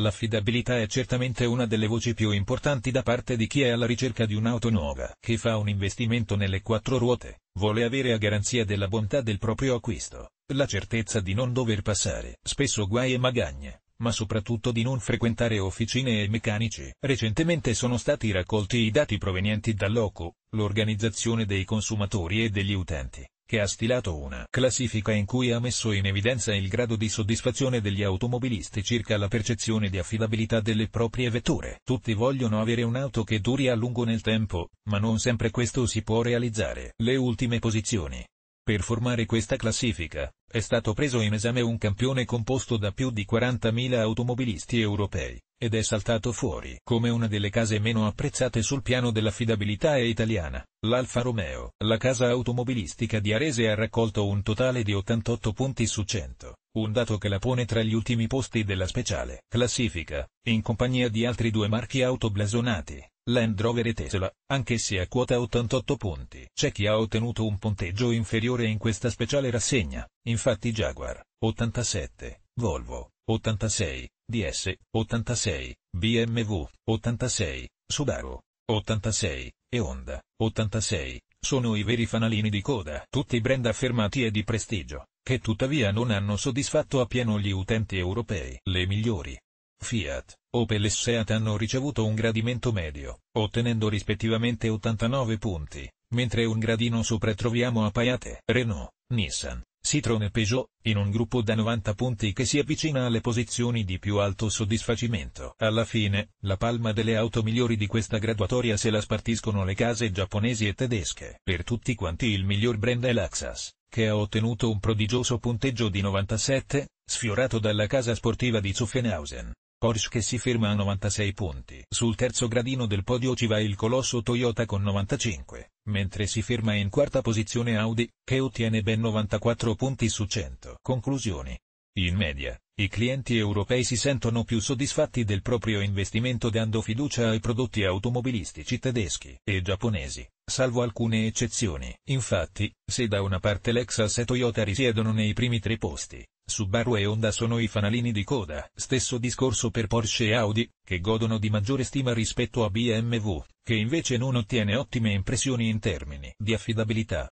L'affidabilità è certamente una delle voci più importanti da parte di chi è alla ricerca di un'auto nuova. che fa un investimento nelle quattro ruote, vuole avere a garanzia della bontà del proprio acquisto, la certezza di non dover passare spesso guai e magagne, ma soprattutto di non frequentare officine e meccanici. Recentemente sono stati raccolti i dati provenienti dall'OCU, l'Organizzazione dei Consumatori e degli Utenti che ha stilato una classifica in cui ha messo in evidenza il grado di soddisfazione degli automobilisti circa la percezione di affidabilità delle proprie vetture. Tutti vogliono avere un'auto che duri a lungo nel tempo, ma non sempre questo si può realizzare. Le ultime posizioni per formare questa classifica, è stato preso in esame un campione composto da più di 40.000 automobilisti europei, ed è saltato fuori come una delle case meno apprezzate sul piano dell'affidabilità italiana, l'Alfa Romeo. La casa automobilistica di Arese ha raccolto un totale di 88 punti su 100, un dato che la pone tra gli ultimi posti della speciale classifica, in compagnia di altri due marchi auto blasonati, Land Rover e Tesla, anche se a quota 88 punti. C'è chi ha ottenuto un punteggio inferiore in questa speciale rassegna, infatti Jaguar, 87, Volvo, 86, DS, 86, BMW, 86, Subaru, 86, e Honda, 86, sono i veri fanalini di coda. Tutti brand affermati e di prestigio, che tuttavia non hanno soddisfatto appieno gli utenti europei. Le migliori, Fiat, Opel e Seat hanno ricevuto un gradimento medio, ottenendo rispettivamente 89 punti, mentre un gradino sopra troviamo a Apaiate, Renault, Nissan, Citroën e Peugeot, in un gruppo da 90 punti che si avvicina alle posizioni di più alto soddisfacimento. Alla fine, la palma delle auto migliori di questa graduatoria se la spartiscono le case giapponesi e tedesche. Per tutti quanti il miglior brand è l'Axas, che ha ottenuto un prodigioso punteggio di 97, sfiorato dalla casa sportiva di Zuffenhausen. Porsche che si ferma a 96 punti. Sul terzo gradino del podio ci va il colosso Toyota con 95, mentre si ferma in quarta posizione Audi, che ottiene ben 94 punti su 100. Conclusioni. In media, i clienti europei si sentono più soddisfatti del proprio investimento dando fiducia ai prodotti automobilistici tedeschi e giapponesi, salvo alcune eccezioni. Infatti, se da una parte Lexus e Toyota risiedono nei primi tre posti, Subaru e Honda sono i fanalini di coda, stesso discorso per Porsche e Audi, che godono di maggiore stima rispetto a BMW, che invece non ottiene ottime impressioni in termini di affidabilità.